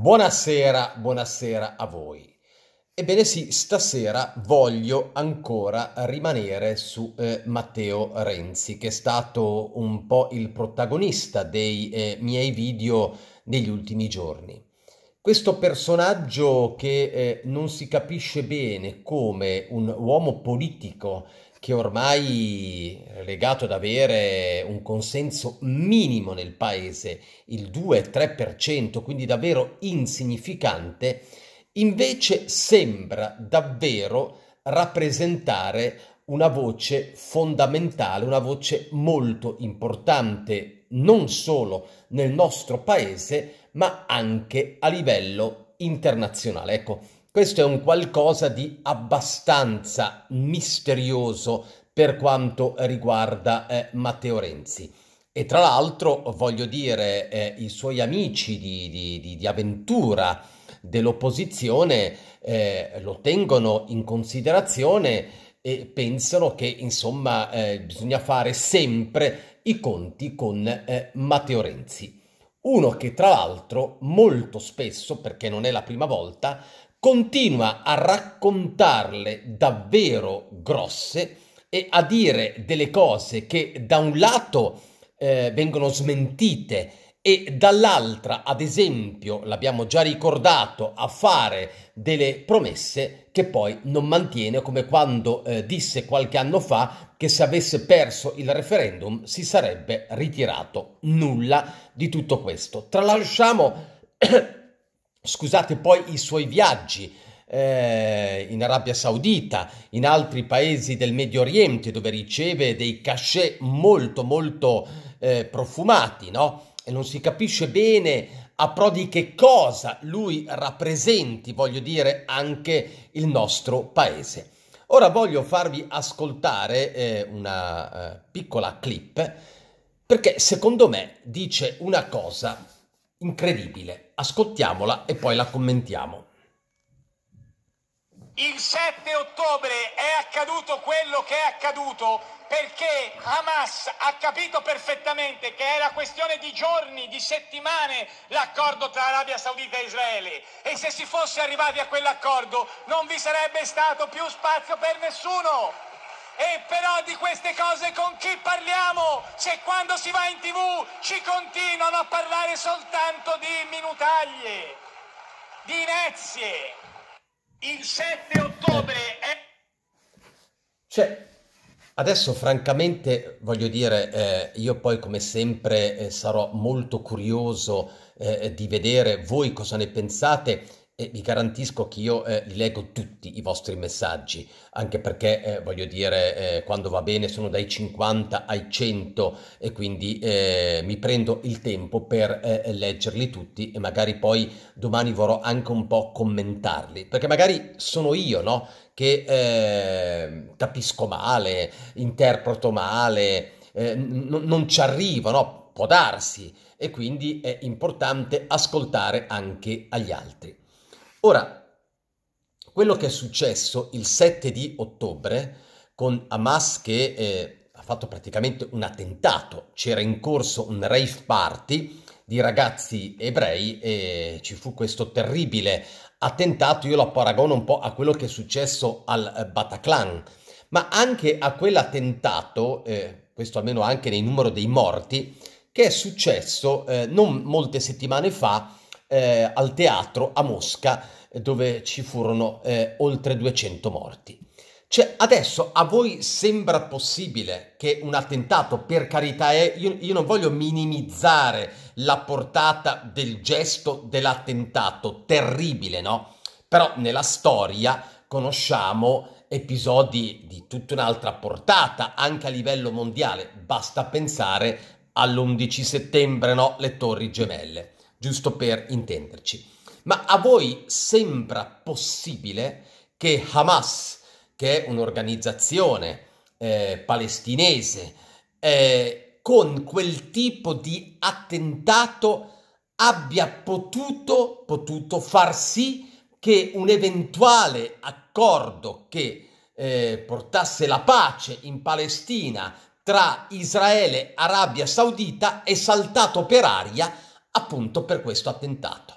Buonasera, buonasera a voi. Ebbene sì, stasera voglio ancora rimanere su eh, Matteo Renzi, che è stato un po' il protagonista dei eh, miei video negli ultimi giorni. Questo personaggio che eh, non si capisce bene come un uomo politico che ormai è legato ad avere un consenso minimo nel paese, il 2-3%, quindi davvero insignificante, invece sembra davvero rappresentare una voce fondamentale, una voce molto importante, non solo nel nostro paese, ma anche a livello internazionale. Ecco, questo è un qualcosa di abbastanza misterioso per quanto riguarda eh, Matteo Renzi. E tra l'altro, voglio dire, eh, i suoi amici di, di, di, di avventura dell'opposizione eh, lo tengono in considerazione e pensano che insomma eh, bisogna fare sempre i conti con eh, Matteo Renzi. Uno che tra l'altro molto spesso, perché non è la prima volta, continua a raccontarle davvero grosse e a dire delle cose che da un lato eh, vengono smentite e dall'altra, ad esempio, l'abbiamo già ricordato, a fare delle promesse che poi non mantiene, come quando eh, disse qualche anno fa che se avesse perso il referendum si sarebbe ritirato. Nulla di tutto questo. Tralasciamo scusate poi i suoi viaggi eh, in Arabia Saudita, in altri paesi del Medio Oriente dove riceve dei cachet molto molto eh, profumati, no? E non si capisce bene a pro di che cosa lui rappresenti, voglio dire, anche il nostro paese. Ora voglio farvi ascoltare eh, una eh, piccola clip perché secondo me dice una cosa incredibile. Ascoltiamola e poi la commentiamo. Il 7 ottobre è accaduto quello che è accaduto perché Hamas ha capito perfettamente che era questione di giorni, di settimane l'accordo tra Arabia Saudita e Israele e se si fosse arrivati a quell'accordo non vi sarebbe stato più spazio per nessuno. E però di queste cose con chi parliamo se quando si va in tv ci continuano a parlare soltanto di minutaglie, di inezie? Il 7 ottobre è... Cioè, Adesso francamente voglio dire, eh, io poi come sempre eh, sarò molto curioso eh, di vedere voi cosa ne pensate e vi garantisco che io eh, li leggo tutti i vostri messaggi, anche perché eh, voglio dire, eh, quando va bene sono dai 50 ai 100 e quindi eh, mi prendo il tempo per eh, leggerli tutti e magari poi domani vorrò anche un po' commentarli, perché magari sono io, no? Che ehm, capisco male, interpreto male, eh, n- non ci arrivo, no? Può darsi e quindi è importante ascoltare anche agli altri. Ora, quello che è successo il 7 di ottobre con Hamas che eh, ha fatto praticamente un attentato, c'era in corso un rave party di ragazzi ebrei e ci fu questo terribile attentato, io lo paragono un po' a quello che è successo al eh, Bataclan, ma anche a quell'attentato, eh, questo almeno anche nel numero dei morti, che è successo eh, non molte settimane fa eh, al teatro a Mosca dove ci furono eh, oltre 200 morti. Cioè, adesso a voi sembra possibile che un attentato, per carità, è, eh, io, io non voglio minimizzare la portata del gesto dell'attentato, terribile, no? Però nella storia conosciamo episodi di tutta un'altra portata, anche a livello mondiale. Basta pensare all'11 settembre, no? Le torri gemelle, giusto per intenderci. Ma a voi sembra possibile che Hamas, che è un'organizzazione eh, palestinese, eh, con quel tipo di attentato abbia potuto, potuto far sì che un eventuale accordo che eh, portasse la pace in Palestina tra Israele e Arabia Saudita è saltato per aria appunto per questo attentato.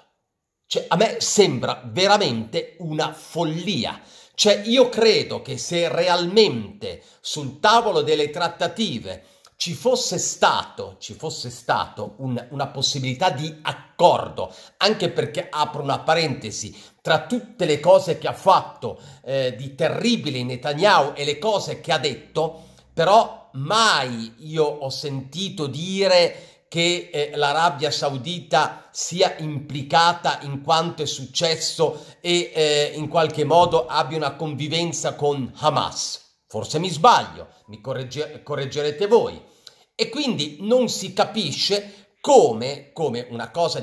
Cioè, a me sembra veramente una follia. Cioè, io credo che se realmente sul tavolo delle trattative ci fosse stato, ci fosse stato un, una possibilità di accordo, anche perché apro una parentesi, tra tutte le cose che ha fatto eh, di terribile Netanyahu e le cose che ha detto, però mai io ho sentito dire che eh, l'Arabia Saudita sia implicata in quanto è successo e eh, in qualche modo abbia una convivenza con Hamas. Forse mi sbaglio, mi corregge- correggerete voi. E quindi non si capisce come, come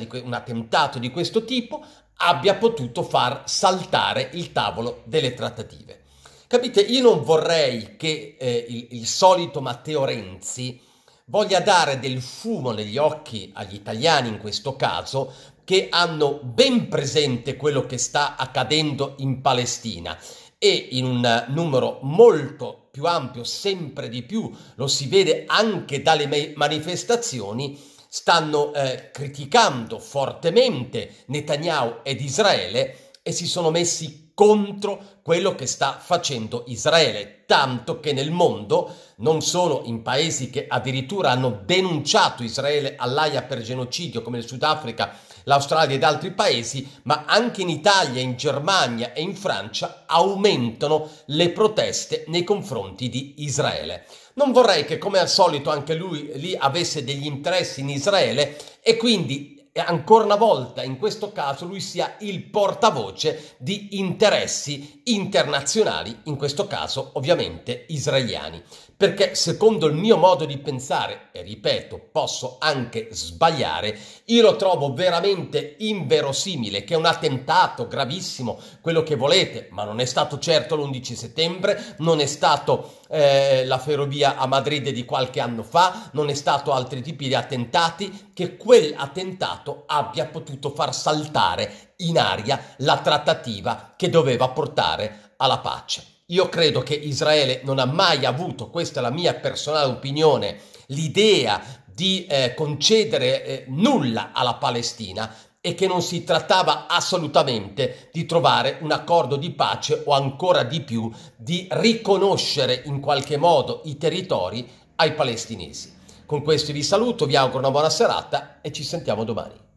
que- un attentato di questo tipo abbia potuto far saltare il tavolo delle trattative. Capite, io non vorrei che eh, il, il solito Matteo Renzi voglia dare del fumo negli occhi agli italiani in questo caso che hanno ben presente quello che sta accadendo in Palestina e in un numero molto più ampio, sempre di più, lo si vede anche dalle manifestazioni, stanno eh, criticando fortemente Netanyahu ed Israele e si sono messi contro quello che sta facendo Israele, tanto che nel mondo, non solo in paesi che addirittura hanno denunciato Israele all'AIA per genocidio come il Sudafrica, l'Australia ed altri paesi, ma anche in Italia, in Germania e in Francia aumentano le proteste nei confronti di Israele. Non vorrei che come al solito anche lui lì avesse degli interessi in Israele e quindi e ancora una volta in questo caso lui sia il portavoce di interessi internazionali, in questo caso ovviamente israeliani. Perché secondo il mio modo di pensare, e ripeto, posso anche sbagliare, io lo trovo veramente inverosimile che un attentato gravissimo, quello che volete, ma non è stato certo l'11 settembre, non è stato eh, la ferrovia a Madrid di qualche anno fa, non è stato altri tipi di attentati, che quell'attentato abbia potuto far saltare in aria la trattativa che doveva portare alla pace. Io credo che Israele non ha mai avuto, questa è la mia personale opinione, l'idea di eh, concedere eh, nulla alla Palestina e che non si trattava assolutamente di trovare un accordo di pace o ancora di più di riconoscere in qualche modo i territori ai palestinesi. Con questo vi saluto, vi auguro una buona serata e ci sentiamo domani.